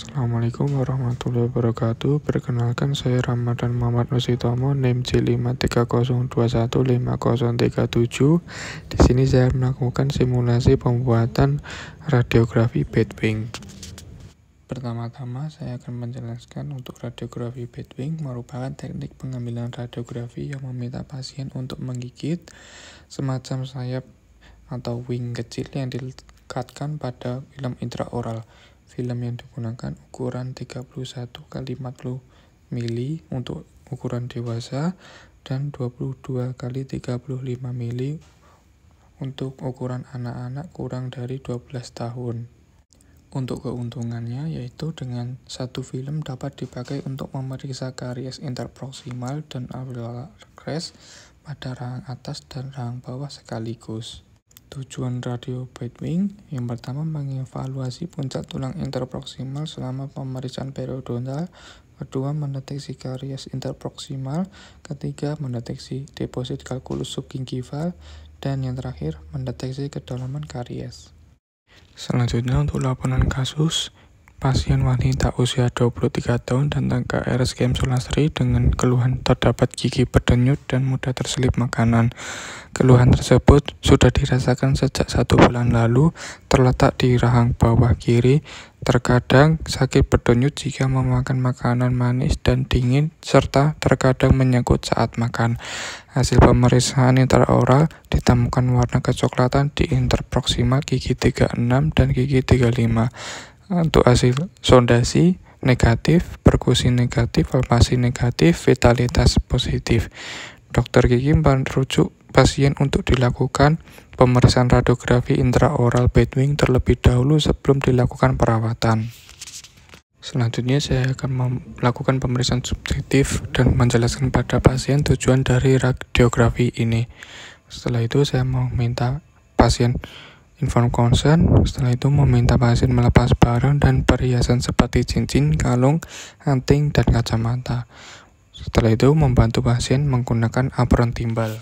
Assalamualaikum warahmatullahi wabarakatuh. Perkenalkan saya Ramadan Muhammad Nusitomo, NIM C5302150337. Di sini saya melakukan simulasi pembuatan radiografi bedwing. Pertama-tama saya akan menjelaskan untuk radiografi bedwing merupakan teknik pengambilan radiografi yang meminta pasien untuk menggigit semacam sayap atau wing kecil yang dilekatkan pada film intraoral. Film yang digunakan ukuran 31 kali 40 mili untuk ukuran dewasa dan 22 kali 35 mili untuk ukuran anak-anak kurang dari 12 tahun. Untuk keuntungannya yaitu dengan satu film dapat dipakai untuk memeriksa karies interproximal dan alveolar crest pada rahang atas dan rahang bawah sekaligus. Tujuan radio Bedwing yang pertama mengevaluasi puncak tulang interproksimal selama pemeriksaan periodontal, kedua mendeteksi karies interproksimal, ketiga mendeteksi deposit kalkulus subgingival, dan yang terakhir mendeteksi kedalaman karies. Selanjutnya untuk laporan kasus, pasien wanita usia 23 tahun dan tangga RSKM Sulastri dengan keluhan terdapat gigi berdenyut dan mudah terselip makanan. Keluhan tersebut sudah dirasakan sejak satu bulan lalu, terletak di rahang bawah kiri, terkadang sakit berdenyut jika memakan makanan manis dan dingin, serta terkadang menyangkut saat makan. Hasil pemeriksaan intraoral ditemukan warna kecoklatan di interproximal gigi 36 dan gigi 35 untuk hasil sondasi negatif, perkusi negatif, palpasi negatif, vitalitas positif. Dokter gigi merujuk pasien untuk dilakukan pemeriksaan radiografi intraoral bedwing terlebih dahulu sebelum dilakukan perawatan. Selanjutnya saya akan melakukan pemeriksaan subjektif dan menjelaskan pada pasien tujuan dari radiografi ini. Setelah itu saya meminta pasien inform concern, setelah itu meminta pasien melepas barang dan perhiasan seperti cincin, kalung, anting, dan kacamata. Setelah itu membantu pasien menggunakan apron timbal.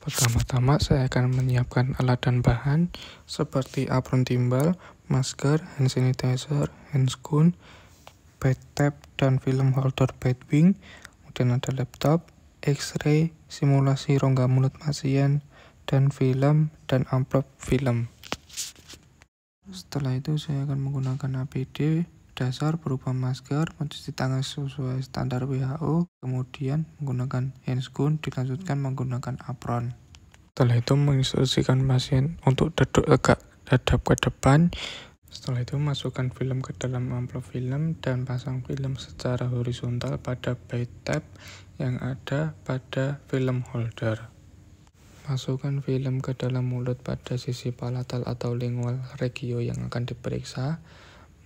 Pertama-tama saya akan menyiapkan alat dan bahan seperti apron timbal, masker, hand sanitizer, hand spoon, bed tape dan film holder bed wing, kemudian ada laptop, x-ray, simulasi rongga mulut pasien, dan film dan amplop film. Setelah itu saya akan menggunakan APD dasar berupa masker, mencuci tangan sesuai standar WHO, kemudian menggunakan handscoon, dilanjutkan menggunakan apron. Setelah itu menginstruksikan pasien untuk duduk tegak hadap ke depan. Setelah itu masukkan film ke dalam amplop film dan pasang film secara horizontal pada bait tab yang ada pada film holder. Masukkan film ke dalam mulut pada sisi palatal atau lingual regio yang akan diperiksa.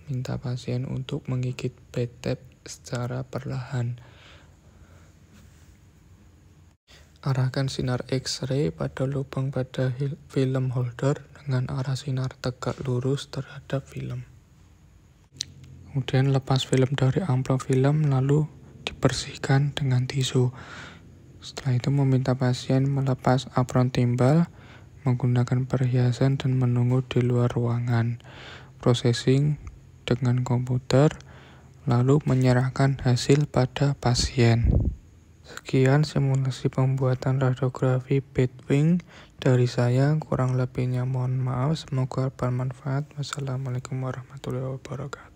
Minta pasien untuk menggigit betep secara perlahan. Arahkan sinar X-ray pada lubang pada film holder dengan arah sinar tegak lurus terhadap film. Kemudian lepas film dari amplop film lalu dibersihkan dengan tisu. Setelah itu meminta pasien melepas apron timbal menggunakan perhiasan dan menunggu di luar ruangan. Processing dengan komputer lalu menyerahkan hasil pada pasien. Sekian simulasi pembuatan radiografi bedwing dari saya, kurang lebihnya mohon maaf. Semoga bermanfaat. Wassalamualaikum warahmatullahi wabarakatuh.